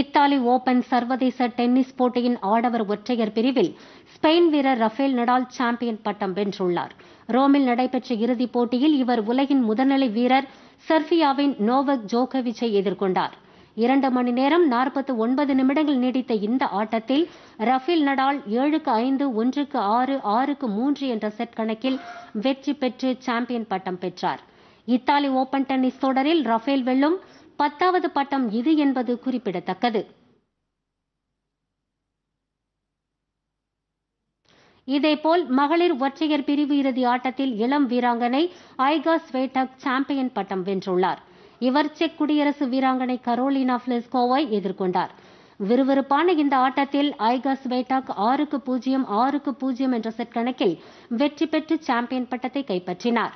Italy open சர்வதேச tennis போட்டியின் ஆடவர் ஒற்றையர் பிரிவில் ஸ்பெயின் வீரர் ரஃபேல் நடால் சாம்பியன் பட்டம் வென்றுள்ளார் ரோமில் நடைபெற்ற இறுதிப் போட்டியில் இவர் உலகின் முதல்நிலை வீரர் செர்பியாவின் நோவக் ஜோகோவிச்சை எதிர்கொண்டார் இரண்டு மணி நேரம் நாற்பத்தி ஒன்பது நிமிடங்கள் நீடித்த இந்த ஆட்டத்தில் ரஃபேல் நடால் ஏழுக்கு ஐந்து ஒன்றுக்கு ஆறு ஆறுக்கு மூன்று என்ற செட் கணக்கில் வெற்றி பெற்று சாம்பியன் பட்டம் பெற்றார் இத்தாலி ஓபன் டென்னிஸ் தொடரில் ரஃபேல் வெல்லும் பத்தாவது பட்டம் இது என்பது குறிப்பிடத்தக்கது இதேபோல் மகளிர் ஒற்றையர் பிரிவு இறுதி ஆட்டத்தில் இளம் வீராங்கனை ஐகா ஸ்வேட்டக் சாம்பியன் பட்டம் வென்றுள்ளார் இவர் செக் குடியரசு வீராங்கனை கரோலினா பிளிஸ்கோவை எதிர்கொண்டார் விறுவிறுப்பான இந்த ஆட்டத்தில் ஐகா ஸ்வேட்டாக் ஆறுக்கு பூஜ்ஜியம் ஆறுக்கு பூஜ்ஜியம் என்ற செட் கணக்கில் வெற்றி பெற்று சாம்பியன் பட்டத்தை கைப்பற்றினார்